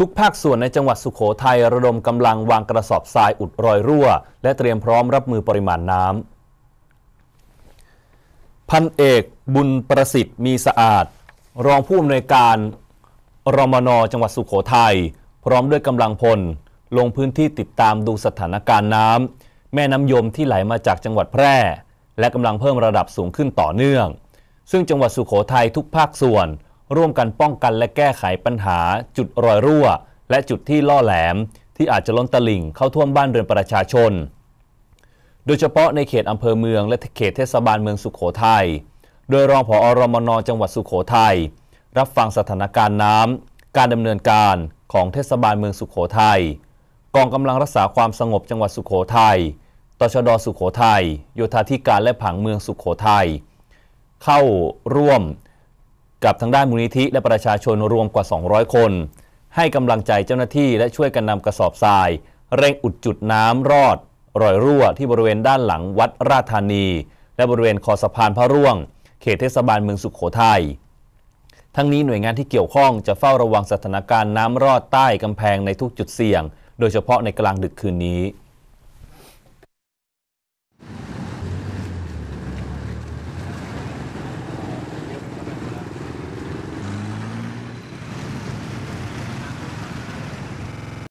ทุกภาคส่วนในจังหวัดสุขโขทัยระดมกำลังวางกระสอบทรายอุดรอยรั่วและเตรียมพร้อมรับมือปริมาณน้ำพันเอก บุญประสิทธิ์มีสะอาด รองผู้อำนวยการรมนจังหวัดสุขโขทัยพร้อมด้วยกำลังพลลงพื้นที่ติดตามดูสถานการณ์น้ำแม่น้ำยมที่ไหลมาจากจังหวัดแพร่ และกำลังเพิ่มระดับสูงขึ้นต่อเนื่อง ซึ่งจังหวัดสุขโขทัยทุกภาคส่วนร่วมกันป้องกันและแก้ไขปัญหาจุดรอยรั่ว และจุดที่ล่อแหลมที่อาจจะล้นตลิ่งเข้าท่วมบ้านเรือนประชาชน โดยเฉพาะในเขตอำเภอเมืองและเขตเทศบาลเมืองสุขโขทยัยโดยรองผอรมนจังหวัดสุขโขทยัยรับฟังสถานการณ์น้ำการดำเนินการของเทศบาลเมืองสุขโขทยัยกองกำลังรักษาความสงบจังหวัดสุขโขทยัยตชดสุขโขทยัยโยธาธิการและผังเมืองสุขโขทยัยเข้า ร่วมับทางด้านมูลนิธิและประชาชนรวมกว่า 200 คน ให้กำลังใจเจ้าหน้าที่และช่วยกันนำกระสอบทราย เร่งอุดจุดน้ำรอดรอยรั่วที่บริเวณด้านหลังวัดราธานี และบริเวณคอสะพานพระร่วง เขตเทศบาลเมืองสุขโขทยัยทั้งนี้หน่วยงานที่เกี่ยวข้องจะเฝ้าระวังสถานการณ์น้ำรอดใต้กำแพงในทุกจุดเสี่ยง โดยเฉพาะในกลางดึกคืนนี้